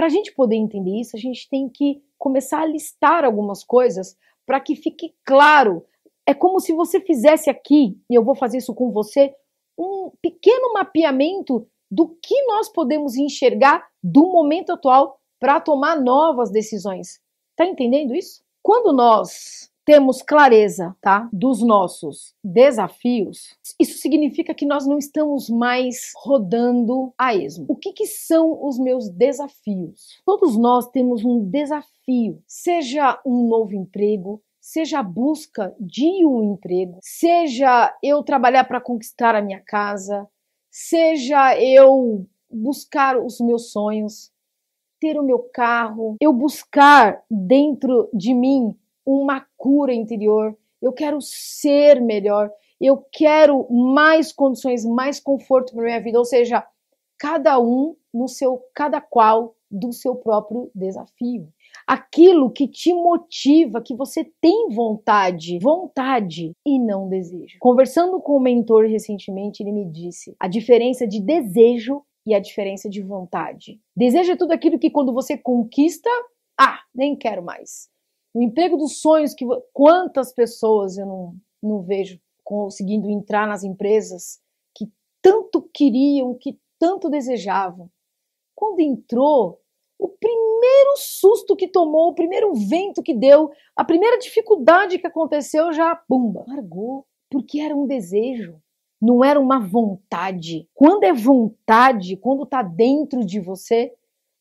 Para a gente poder entender isso, a gente tem que começar a listar algumas coisas para que fique claro. É como se você fizesse aqui, e eu vou fazer isso com você, um pequeno mapeamento do que nós podemos enxergar do momento atual para tomar novas decisões. Tá entendendo isso? Quando nós temos clareza, tá, dos nossos desafios, isso significa que nós não estamos mais rodando a esmo. O que, que são os meus desafios? Todos nós temos um desafio, seja um novo emprego, seja a busca de um emprego, seja eu trabalhar para conquistar a minha casa, seja eu buscar os meus sonhos, ter o meu carro, eu buscar dentro de mim uma cura interior, eu quero ser melhor, eu quero mais condições, mais conforto para minha vida, ou seja, cada um no seu, cada qual do seu próprio desafio. Aquilo que te motiva, que você tem vontade, vontade e não desejo. Conversando com o um mentor recentemente, ele me disse a diferença de desejo e a diferença de vontade. Desejo é tudo aquilo que quando você conquista, ah, nem quero mais. O emprego dos sonhos, que quantas pessoas eu não, não vejo conseguindo entrar nas empresas que tanto queriam, que tanto desejavam. Quando entrou, o primeiro susto que tomou, o primeiro vento que deu, a primeira dificuldade que aconteceu, já, pumba, largou. Porque era um desejo, não era uma vontade. Quando é vontade, quando está dentro de você,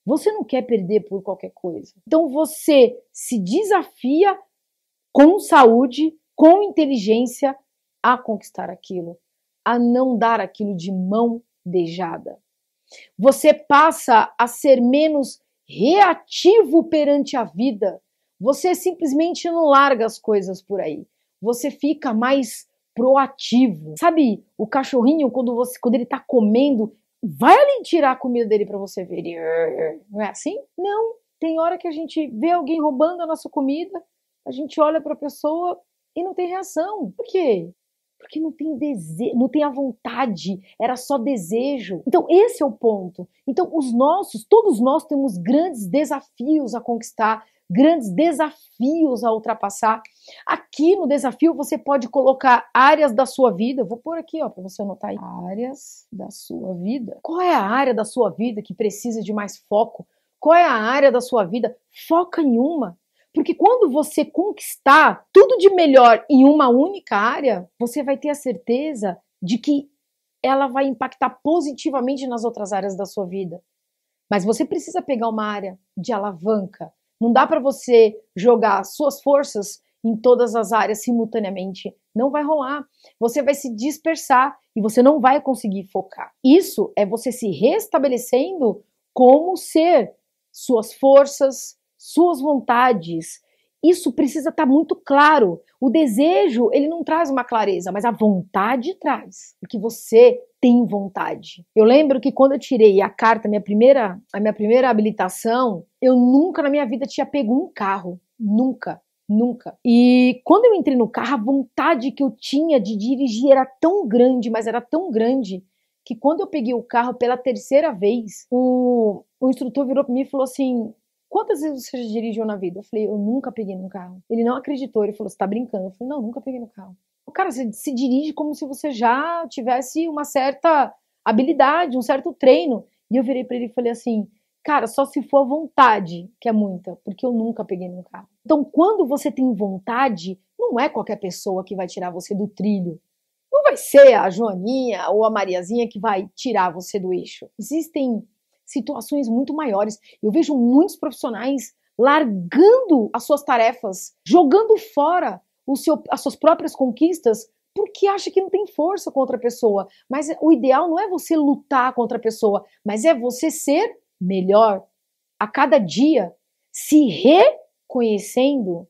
você não quer perder por qualquer coisa. Então você se desafia com saúde, com inteligência a conquistar aquilo, a não dar aquilo de mão beijada. Você passa a ser menos reativo perante a vida. Você simplesmente não larga as coisas por aí. Você fica mais proativo. Sabe, o cachorrinho quando você quando ele tá comendo, vai ali tirar a comida dele para você ver. não é assim? Não. Tem hora que a gente vê alguém roubando a nossa comida, a gente olha para a pessoa e não tem reação. Por quê? Porque não tem desejo, não tem a vontade, era só desejo. Então esse é o ponto. Então os nossos, todos nós temos grandes desafios a conquistar grandes desafios a ultrapassar. Aqui no desafio você pode colocar áreas da sua vida. vou pôr aqui, ó, para você anotar aí. Áreas da sua vida. Qual é a área da sua vida que precisa de mais foco? Qual é a área da sua vida? Foca em uma. Porque quando você conquistar tudo de melhor em uma única área, você vai ter a certeza de que ela vai impactar positivamente nas outras áreas da sua vida. Mas você precisa pegar uma área de alavanca, não dá para você jogar suas forças em todas as áreas simultaneamente. Não vai rolar. Você vai se dispersar e você não vai conseguir focar. Isso é você se restabelecendo como ser, suas forças, suas vontades, isso precisa estar tá muito claro. O desejo, ele não traz uma clareza, mas a vontade traz. Porque você tem vontade. Eu lembro que quando eu tirei a carta, minha primeira, a minha primeira habilitação, eu nunca na minha vida tinha pego um carro. Nunca. Nunca. E quando eu entrei no carro, a vontade que eu tinha de dirigir era tão grande, mas era tão grande, que quando eu peguei o carro pela terceira vez, o, o instrutor virou para mim e falou assim: quantas vezes você já dirigiu na vida? Eu falei, eu nunca peguei no carro. Ele não acreditou, ele falou, você tá brincando? Eu falei, não, nunca peguei no carro. O cara se, se dirige como se você já tivesse uma certa habilidade, um certo treino. E eu virei para ele e falei assim, cara, só se for vontade, que é muita, porque eu nunca peguei no carro. Então, quando você tem vontade, não é qualquer pessoa que vai tirar você do trilho. Não vai ser a Joaninha ou a Mariazinha que vai tirar você do eixo. Existem situações muito maiores. Eu vejo muitos profissionais largando as suas tarefas, jogando fora seu, as suas próprias conquistas porque acha que não tem força contra a pessoa. Mas o ideal não é você lutar contra a pessoa, mas é você ser melhor a cada dia, se reconhecendo,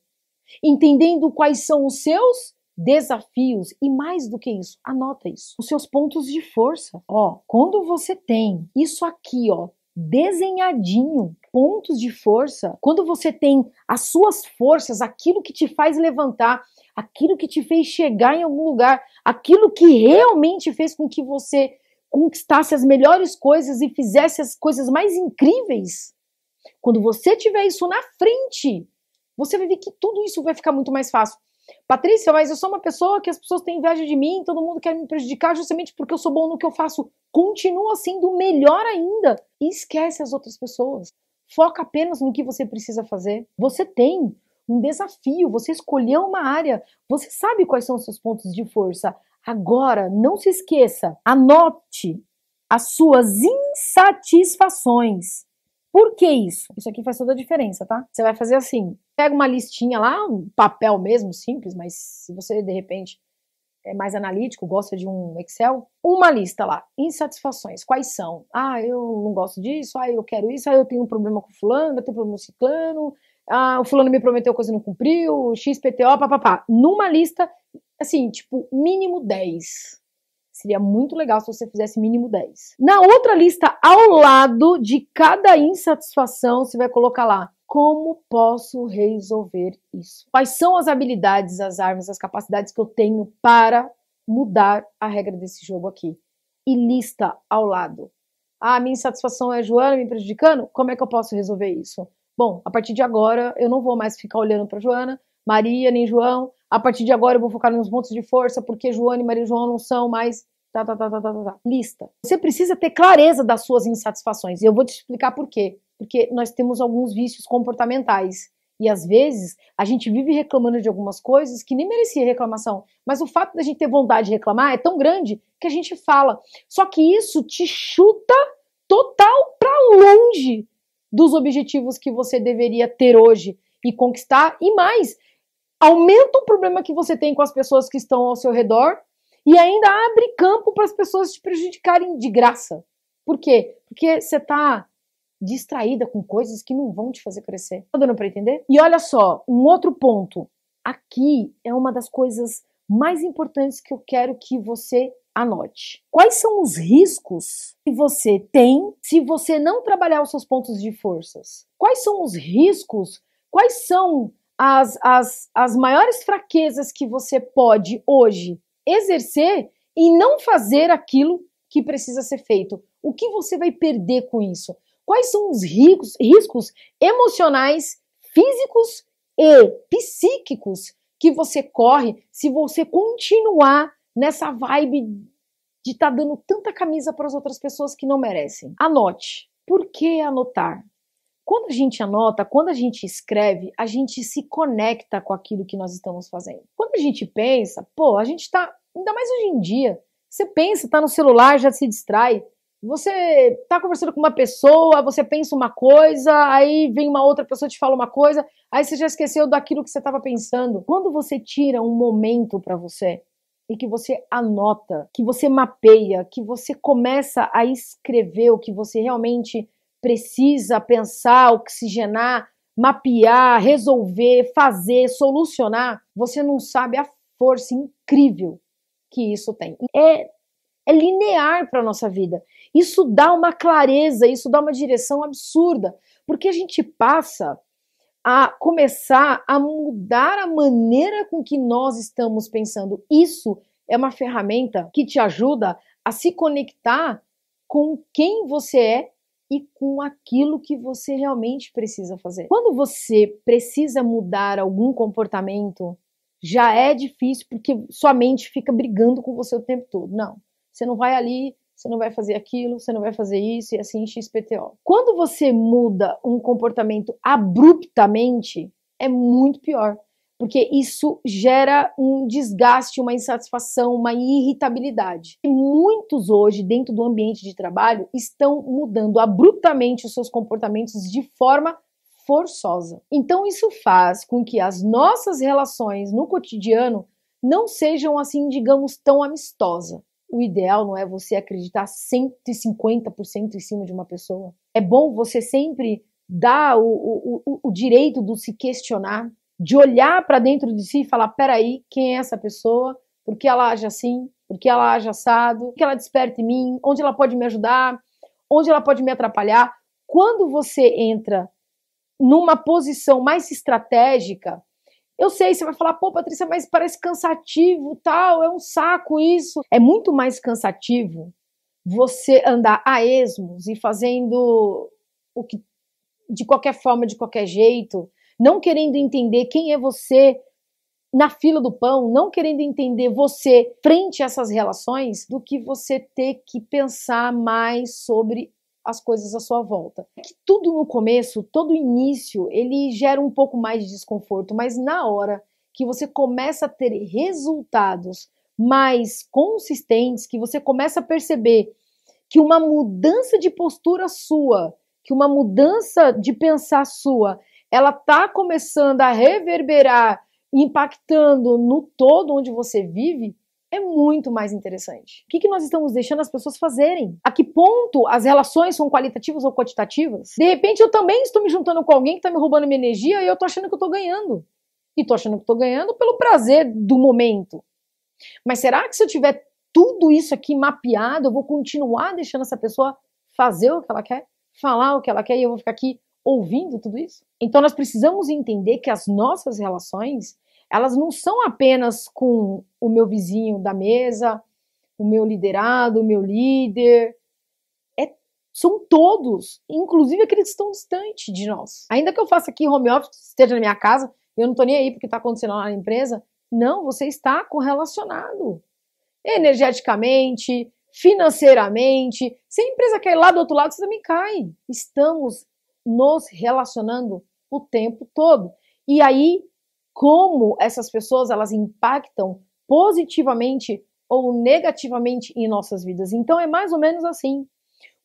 entendendo quais são os seus desafios e mais do que isso, anota isso. Os seus pontos de força. Ó, quando você tem isso aqui, ó, desenhadinho, pontos de força, quando você tem as suas forças, aquilo que te faz levantar, aquilo que te fez chegar em algum lugar, aquilo que realmente fez com que você conquistasse as melhores coisas e fizesse as coisas mais incríveis, quando você tiver isso na frente, você vai ver que tudo isso vai ficar muito mais fácil. Patrícia, mas eu sou uma pessoa que as pessoas têm inveja de mim, todo mundo quer me prejudicar justamente porque eu sou bom no que eu faço. Continua sendo melhor ainda e esquece as outras pessoas. Foca apenas no que você precisa fazer. Você tem um desafio, você escolheu uma área, você sabe quais são os seus pontos de força. Agora, não se esqueça, anote as suas insatisfações. Por que isso? Isso aqui faz toda a diferença, tá? Você vai fazer assim: pega uma listinha lá, um papel mesmo, simples, mas se você de repente é mais analítico, gosta de um Excel, uma lista lá, insatisfações, quais são? Ah, eu não gosto disso, ah, eu quero isso, ah, eu tenho um problema com fulano, eu tenho um problema com ciclano, ah, o fulano me prometeu coisa e não cumpriu, XPTO, papapá. Numa lista, assim, tipo, mínimo 10. Seria muito legal se você fizesse mínimo 10. Na outra lista, ao lado de cada insatisfação, você vai colocar lá como posso resolver isso? Quais são as habilidades, as armas, as capacidades que eu tenho para mudar a regra desse jogo aqui? E lista ao lado. Ah, minha insatisfação é a Joana me prejudicando? Como é que eu posso resolver isso? Bom, a partir de agora eu não vou mais ficar olhando para Joana, Maria, nem João, a partir de agora eu vou focar nos pontos de força, porque Joana e Maria João não são mais. Tá, tá, tá, tá, tá, tá, tá, Lista. Você precisa ter clareza das suas insatisfações. E eu vou te explicar por quê. Porque nós temos alguns vícios comportamentais. E às vezes a gente vive reclamando de algumas coisas que nem merecia reclamação. Mas o fato da gente ter vontade de reclamar é tão grande que a gente fala. Só que isso te chuta total para longe dos objetivos que você deveria ter hoje e conquistar. E mais, aumenta o problema que você tem com as pessoas que estão ao seu redor e ainda abre campo para as pessoas te prejudicarem de graça. Por quê? Porque você está distraída com coisas que não vão te fazer crescer. Tá dando para entender? E olha só, um outro ponto. Aqui é uma das coisas mais importantes que eu quero que você anote. Quais são os riscos que você tem se você não trabalhar os seus pontos de forças? Quais são os riscos? Quais são as, as, as maiores fraquezas que você pode hoje exercer e não fazer aquilo que precisa ser feito. O que você vai perder com isso? Quais são os riscos, riscos emocionais, físicos e psíquicos que você corre se você continuar nessa vibe de estar tá dando tanta camisa para as outras pessoas que não merecem? Anote. Por que anotar? Quando a gente anota, quando a gente escreve, a gente se conecta com aquilo que nós estamos fazendo. Quando a gente pensa, pô, a gente está, ainda mais hoje em dia, você pensa, está no celular, já se distrai. Você está conversando com uma pessoa, você pensa uma coisa, aí vem uma outra pessoa te fala uma coisa, aí você já esqueceu daquilo que você estava pensando. Quando você tira um momento para você e que você anota, que você mapeia, que você começa a escrever o que você realmente precisa pensar, oxigenar, mapear, resolver, fazer, solucionar, você não sabe a força incrível que isso tem. É, é linear para a nossa vida. Isso dá uma clareza, isso dá uma direção absurda, porque a gente passa a começar a mudar a maneira com que nós estamos pensando. Isso é uma ferramenta que te ajuda a se conectar com quem você é e com aquilo que você realmente precisa fazer. Quando você precisa mudar algum comportamento, já é difícil porque sua mente fica brigando com você o tempo todo. Não, você não vai ali, você não vai fazer aquilo, você não vai fazer isso e assim XPTO. Quando você muda um comportamento abruptamente, é muito pior porque isso gera um desgaste, uma insatisfação, uma irritabilidade. E muitos hoje, dentro do ambiente de trabalho, estão mudando abruptamente os seus comportamentos de forma forçosa. Então, isso faz com que as nossas relações no cotidiano não sejam assim, digamos, tão amistosas. O ideal não é você acreditar 150% em cima de uma pessoa. É bom você sempre dar o, o, o, o direito de se questionar, de olhar para dentro de si e falar: peraí, quem é essa pessoa? Por que ela age assim? Por que ela age assado? O que ela desperta em mim? Onde ela pode me ajudar? Onde ela pode me atrapalhar? Quando você entra numa posição mais estratégica, eu sei, você vai falar, pô, Patrícia, mas parece cansativo, tal, é um saco isso. É muito mais cansativo você andar a esmos e fazendo o que de qualquer forma, de qualquer jeito, não querendo entender quem é você na fila do pão, não querendo entender você frente a essas relações, do que você ter que pensar mais sobre as coisas à sua volta. Que tudo no começo, todo início, ele gera um pouco mais de desconforto, mas na hora que você começa a ter resultados mais consistentes, que você começa a perceber que uma mudança de postura sua, que uma mudança de pensar sua, ela está começando a reverberar, impactando no todo onde você vive, é muito mais interessante. O que, que nós estamos deixando as pessoas fazerem? A que ponto as relações são qualitativas ou quantitativas? De repente eu também estou me juntando com alguém que está me roubando minha energia e eu estou achando que eu estou ganhando. E estou achando que estou ganhando pelo prazer do momento. Mas será que se eu tiver tudo isso aqui mapeado, eu vou continuar deixando essa pessoa fazer o que ela quer, falar o que ela quer e eu vou ficar aqui ouvindo tudo isso? Então nós precisamos entender que as nossas relações, elas não são apenas com o meu vizinho da mesa, o meu liderado, o meu líder, é, são todos, inclusive aqueles que estão distantes de nós. Ainda que eu faça aqui home office, esteja na minha casa, eu não estou nem aí porque está acontecendo lá na empresa. Não, você está correlacionado energeticamente, financeiramente. Se a empresa cair lá do outro lado, você também cai. Estamos nos relacionando o tempo todo. E aí, como essas pessoas elas impactam positivamente ou negativamente em nossas vidas. Então é mais ou menos assim.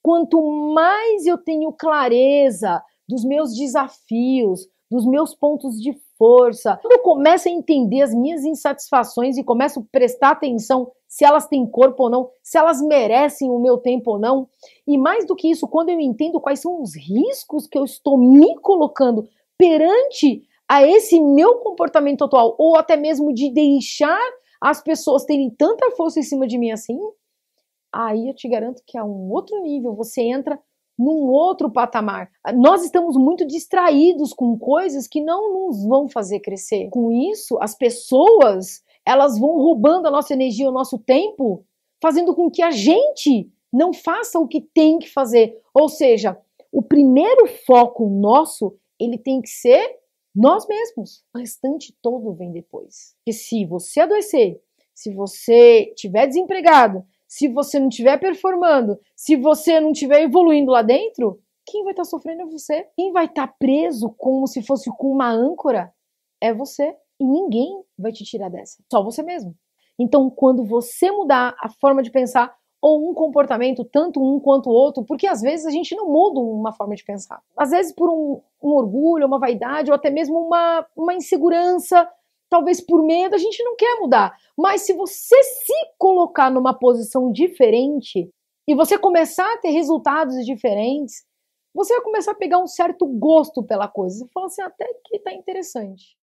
Quanto mais eu tenho clareza dos meus desafios, dos meus pontos de força. Quando eu começo a entender as minhas insatisfações e começo a prestar atenção se elas têm corpo ou não, se elas merecem o meu tempo ou não. E mais do que isso, quando eu entendo quais são os riscos que eu estou me colocando perante a esse meu comportamento atual, ou até mesmo de deixar as pessoas terem tanta força em cima de mim assim, aí eu te garanto que a um outro nível você entra num outro patamar. Nós estamos muito distraídos com coisas que não nos vão fazer crescer. Com isso, as pessoas, elas vão roubando a nossa energia, o nosso tempo, fazendo com que a gente não faça o que tem que fazer. Ou seja, o primeiro foco nosso, ele tem que ser nós mesmos. O restante todo vem depois. E se você adoecer, se você tiver desempregado, se você não estiver performando, se você não estiver evoluindo lá dentro, quem vai estar tá sofrendo é você. Quem vai estar tá preso como se fosse com uma âncora é você. E ninguém vai te tirar dessa. Só você mesmo. Então, quando você mudar a forma de pensar ou um comportamento, tanto um quanto o outro, porque às vezes a gente não muda uma forma de pensar. Às vezes por um, um orgulho, uma vaidade ou até mesmo uma, uma insegurança talvez por medo, a gente não quer mudar. Mas se você se colocar numa posição diferente e você começar a ter resultados diferentes, você vai começar a pegar um certo gosto pela coisa. Você fala assim, ah, até que tá interessante.